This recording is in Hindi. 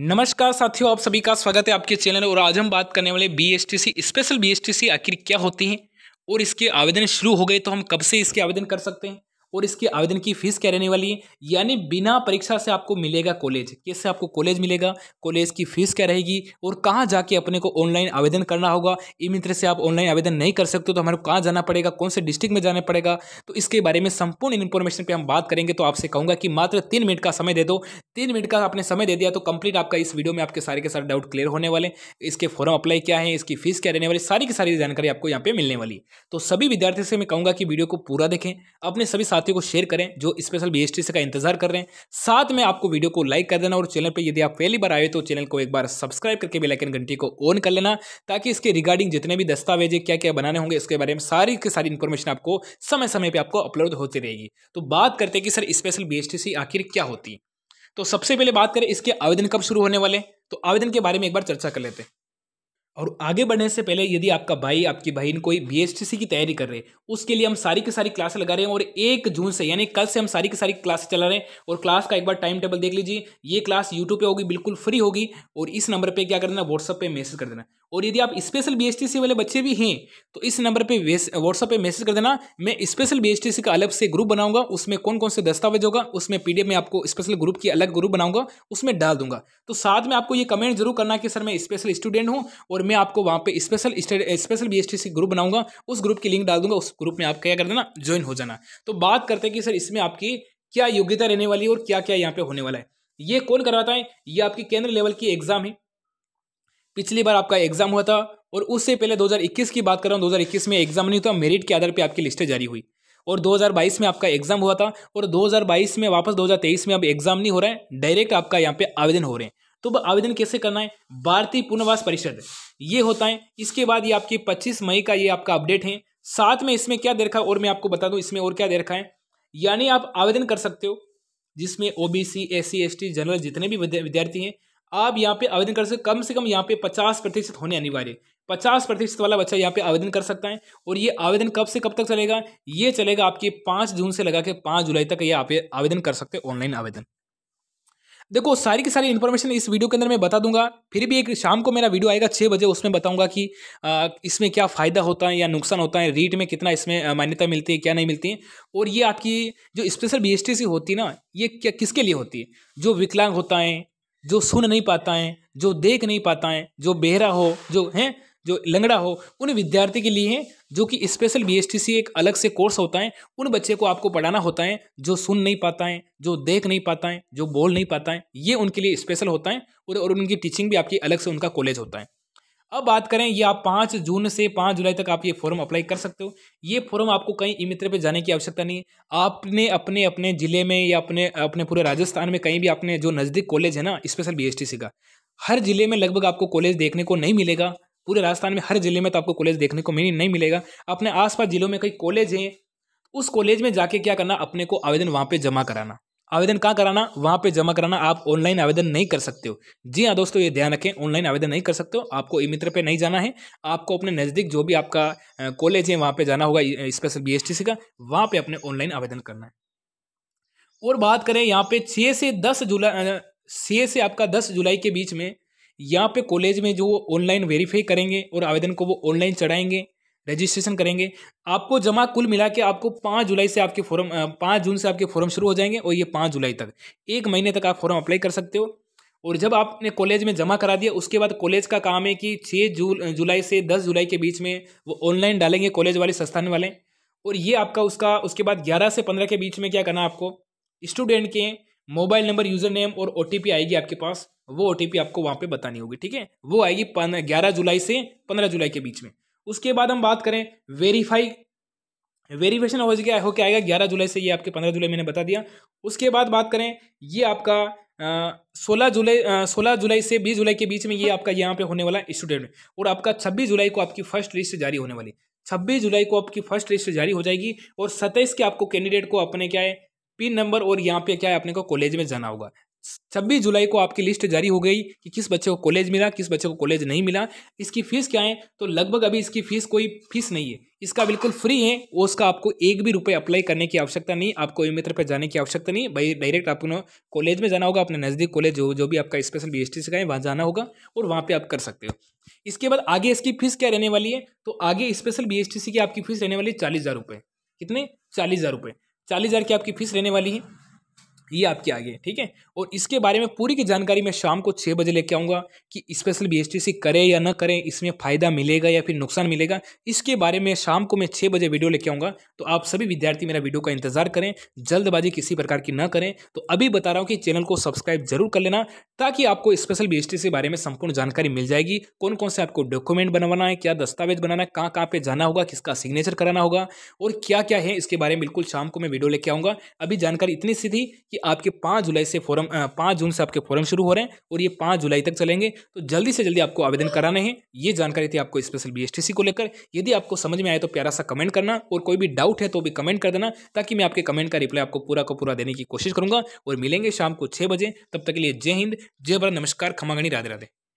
नमस्कार साथियों आप सभी का स्वागत है आपके चैनल और आज हम बात करने वाले बीएसटीसी स्पेशल बीएसटीसी आखिर क्या होती है और इसके आवेदन शुरू हो गए तो हम कब से इसके आवेदन कर सकते हैं और इसके आवेदन की फ़ीस क्या रहने वाली है यानी बिना परीक्षा से आपको मिलेगा कॉलेज कैसे आपको कॉलेज मिलेगा कॉलेज की फ़ीस क्या रहेगी और कहाँ जाके अपने को ऑनलाइन आवेदन करना होगा ई मित्र से आप ऑनलाइन आवेदन नहीं कर सकते तो हमारे कहाँ जाना पड़ेगा कौन से डिस्ट्रिक्ट में जाना पड़ेगा तो इसके बारे में संपूर्ण इन्फॉर्मेशन पर हम बात करेंगे तो आपसे कहूँगा कि मात्र तीन मिनट का समय दे दो तीन मिनट का आपने समय दे दिया तो कंप्लीट आपका इस वीडियो में आपके सारे के सारे डाउट क्लियर होने वाले इसके फॉर्म अप्लाई क्या है इसकी फीस क्या रहने वाली सारी की सारी जानकारी आपको यहाँ पे मिलने वाली तो सभी विद्यार्थियों से मैं कहूँगा कि वीडियो को पूरा देखें अपने सभी साथियों को शेयर करें जो स्पेशल बी एस का इंतजार कर रहे हैं साथ में आपको वीडियो को लाइक कर देना और चैनल पर यदि आप पहली बार आए तो चैनल को एक बार सब्सक्राइब करके बेलाइकन घंटी को ऑन कर लेना ताकि इसके रिगार्डिंग जितने भी दस्तावेज क्या क्या बनाने होंगे इसके बारे में सारी की सारी इन्फॉर्मेशन आपको समय समय पर आपको अपलोड होती रहेगी तो बात करते हैं कि सर स्पेशल बी आखिर क्या होती है तो सबसे पहले बात करें इसके आवेदन कब शुरू होने वाले तो आवेदन के बारे में एक बार चर्चा कर लेते हैं और आगे बढ़ने से पहले यदि आपका भाई आपकी बहन कोई बी की तैयारी कर रहे हैं उसके लिए हम सारी की सारी क्लासे लगा रहे हैं और एक जून से यानी कल से हम सारी की सारी क्लासे चला रहे हैं और क्लास का एक बार टाइम टेबल देख लीजिए ये क्लास यूट्यूब पे होगी बिल्कुल फ्री होगी और इस नंबर पर क्या कर देना व्हाट्सअप पर मैसेज कर देना और यदि आप special B S T C वाले बच्चे भी हैं तो इस नंबर पे व्हाट्सअप पे मैसेज कर देना मैं special B S T C का अलग से ग्रुप बनाऊंगा उसमें कौन कौन से दस्तावेज होगा उसमें पी डी एफ में आपको स्पेशल ग्रुप की अलग ग्रुप बनाऊंगा उसमें डाल दूंगा तो साथ में आपको ये कमेंट जरूर करना कि सर मैं स्पेशल स्टूडेंट हूँ और मैं आपको वहाँ पर special special B S T C group बनाऊंगा उस ग्रुप की लिंक डाल दूंगा उस ग्रुप में आप क्या कर देना ज्वाइन हो जाना तो बात करते हैं कि सर इसमें आपकी क्या योग्यता रहने वाली है और क्या क्या यहाँ पे होने वाला है ये कौन करवाता है ये आपकी केंद्र लेवल की एग्जाम है पिछली बार आपका एग्जाम हुआ था और उससे पहले 2021 की बात कर रहा हूँ 2021 में एग्जाम नहीं हुआ मेरिट तो के आधार पर आपकी लिस्टें जारी हुई और 2022 में आपका एग्जाम हुआ था और 2022 में वापस 2023 में अब एग्जाम नहीं हो रहा है डायरेक्ट आपका यहाँ पे आवेदन हो रहे हैं तो आवेदन कैसे करना है भारतीय पुनर्वास परिषद ये होता है इसके बाद ये आपकी पच्चीस मई का ये आपका अपडेट है साथ में इसमें क्या दे रखा है और मैं आपको बता दूँ इसमें और क्या दे रखा है यानी आप आवेदन कर सकते हो जिसमें O B C S C S T general जितने भी विद्यार्थी हैं आप यहाँ पे आवेदन कर सकते कम से कम यहाँ पे पचास प्रतिशत होने अनिवार्य पचास प्रतिशत वाला बच्चा यहाँ पे आवेदन कर सकता है और ये आवेदन कब से कब तक चलेगा ये चलेगा आपके पाँच जून से लगा के पाँच जुलाई तक ये आप आवेदन कर सकते हैं ऑनलाइन आवेदन देखो सारी की सारी इन्फॉर्मेशन इस वीडियो के अंदर मैं बता दूंगा फिर भी एक शाम को मेरा वीडियो आएगा छः बजे उसमें बताऊंगा कि आ, इसमें क्या फ़ायदा होता है या नुकसान होता है रीट में कितना इसमें मान्यता मिलती है क्या नहीं मिलती है और ये आपकी जो स्पेशल बी एस होती है ना ये क्या किसके लिए होती है जो विकलांग होता है जो सुन नहीं पाता है जो देख नहीं पाता है जो बेहरा हो जो हैं जो लंगड़ा हो उन विद्यार्थी के लिए हैं जो कि स्पेशल बी एक अलग से कोर्स होता है उन बच्चे को आपको पढ़ाना होता है जो सुन नहीं पाता है जो देख नहीं पाता है जो बोल नहीं पाता है ये उनके लिए स्पेशल होता है और उनकी टीचिंग भी आपकी अलग से उनका कॉलेज होता है अब बात करें ये आप पाँच जून से पाँच जुलाई तक आप ये फॉर्म अप्लाई कर सकते हो ये फॉर्म आपको कहीं ई मित्र पर जाने की आवश्यकता नहीं आपने अपने अपने ज़िले में या अपने अपने पूरे राजस्थान में कहीं भी आपने जो नज़दीक कॉलेज है ना स्पेशल बी का हर ज़िले में लगभग आपको कॉलेज देखने को नहीं मिलेगा पूरे राजस्थान में हर ज़िले में तो आपको कॉलेज देखने को नहीं मिलेगा अपने आसपास ज़िलों में कई कॉलेज हैं उस कॉलेज में जाके क्या करना अपने को आवेदन वहाँ पे जमा कराना आवेदन कहाँ कराना वहाँ पे जमा कराना आप ऑनलाइन आवेदन नहीं कर सकते हो जी हाँ दोस्तों ये ध्यान रखें ऑनलाइन आवेदन नहीं कर सकते हो आपको ई मित्र पर नहीं जाना है आपको अपने नज़दीक जो भी आपका कॉलेज है वहाँ पे जाना होगा स्पेशल बीएसटीसी का वहाँ पे अपने ऑनलाइन आवेदन करना है और बात करें यहाँ पर छः से दस जुलाई छः से आपका दस जुलाई के बीच में यहाँ पे कॉलेज में जो ऑनलाइन वेरीफाई करेंगे और आवेदन को वो ऑनलाइन चढ़ाएंगे रजिस्ट्रेशन करेंगे आपको जमा कुल मिला के आपको पाँच जुलाई से आपके फॉर्म पाँच जून से आपके फॉर्म शुरू हो जाएंगे और ये पाँच जुलाई तक एक महीने तक आप फॉर्म अप्लाई कर सकते हो और जब आपने कॉलेज में जमा करा दिया उसके बाद कॉलेज का काम है कि छः जूल जुलाई से दस जुलाई के बीच में वो ऑनलाइन डालेंगे कॉलेज वाले संस्थान वाले और ये आपका उसका उसके बाद ग्यारह से पंद्रह के बीच में क्या करना आपको स्टूडेंट के मोबाइल नंबर यूज़र नेम और ओ आएगी आपके पास वो ओ आपको वहाँ पर बतानी होगी ठीक है वो आएगी ग्यारह जुलाई से पंद्रह जुलाई के बीच में उसके बाद हम बात करें वेरीफाई वेरीफिकेशन हो गया हो क्या आएगा ग्यारह जुलाई से ये आपके पंद्रह जुलाई मैंने बता दिया उसके बाद बात करें ये आपका सोलह जुलाई सोलह जुलाई से बीस जुलाई के बीच में ये आपका यहाँ पे होने वाला स्टूडेंट और आपका छब्बीस जुलाई को आपकी फर्स्ट लिस्ट जारी होने वाली छब्बीस जुलाई को आपकी फर्स्ट लिस्ट जारी हो जाएगी और सत्ताईस के आपको कैंडिडेट को अपने क्या है पिन नंबर और यहाँ पे क्या है अपने को कॉलेज में जाना होगा छब्बीस जुलाई को आपकी लिस्ट जारी हो गई कि किस बच्चे को कॉलेज मिला किस बच्चे को कॉलेज नहीं मिला इसकी फ़ीस क्या है तो लगभग अभी इसकी फ़ीस कोई फीस नहीं है इसका बिल्कुल फ्री है उसका आपको एक भी रुपये अप्लाई करने की आवश्यकता नहीं आपको ई मित्र पर जाने की आवश्यकता नहीं भाई डायरेक्ट आपको कॉलेज में जाना होगा अपने नज़दीक कॉलेज जो जो भी आपका स्पेशल बी एस टी से है वहाँ जाना होगा और वहाँ पर आप कर सकते हो इसके बाद आगे इसकी फ़ीस क्या रहने वाली है तो आगे special B S T C की आपकी फ़ीस रहने वाली है चालीस हज़ार रुपये कितने चालीस हज़ार चालीस हज़ार की आपकी फ़ीस रहने वाली है ये आपके आगे ठीक है और इसके बारे में पूरी की जानकारी मैं शाम को छः बजे लेके आऊँगा कि स्पेशल बीएसटीसी करें या ना करें इसमें फ़ायदा मिलेगा या फिर नुकसान मिलेगा इसके बारे में शाम को मैं छः बजे वीडियो लेके आऊँगा तो आप सभी विद्यार्थी मेरा वीडियो का इंतजार करें जल्दबाजी किसी प्रकार की ना करें तो अभी बता रहा हूँ कि चैनल को सब्सक्राइब जरूर कर लेना ताकि आपको स्पेशल बी के बारे में संपूर्ण जानकारी मिल जाएगी कौन कौन से आपको डॉक्यूमेंट बनवाना है क्या दस्तावेज बनाना है कहाँ कहाँ पे जाना होगा किसका सिग्नेचर कराना होगा और क्या क्या है इसके बारे में बिल्कुल शाम को मैं वीडियो लेके आऊँगा अभी जानकारी इतनी सी थी कि आपके पाँच जुलाई से फॉरम पाँच जून से आपके फॉरम शुरू हो रहे हैं और ये पाँच जुलाई तक चलेंगे तो जल्दी से जल्दी आपको आवेदन कराना हैं ये जानकारी थी आपको स्पेशल बी को लेकर यदि आपको समझ में आए तो प्यारा सा कमेंट करना और कोई भी डाउट है तो भी कमेंट कर देना ताकि मैं आपके कमेंट का रिप्लाई आपको पूरा को पूरा देने की कोशिश करूँगा और मिलेंगे शाम को छः बजे तब तक के लिए जय हिंद जय बड़ा नमस्कार खमागणी राधे राधे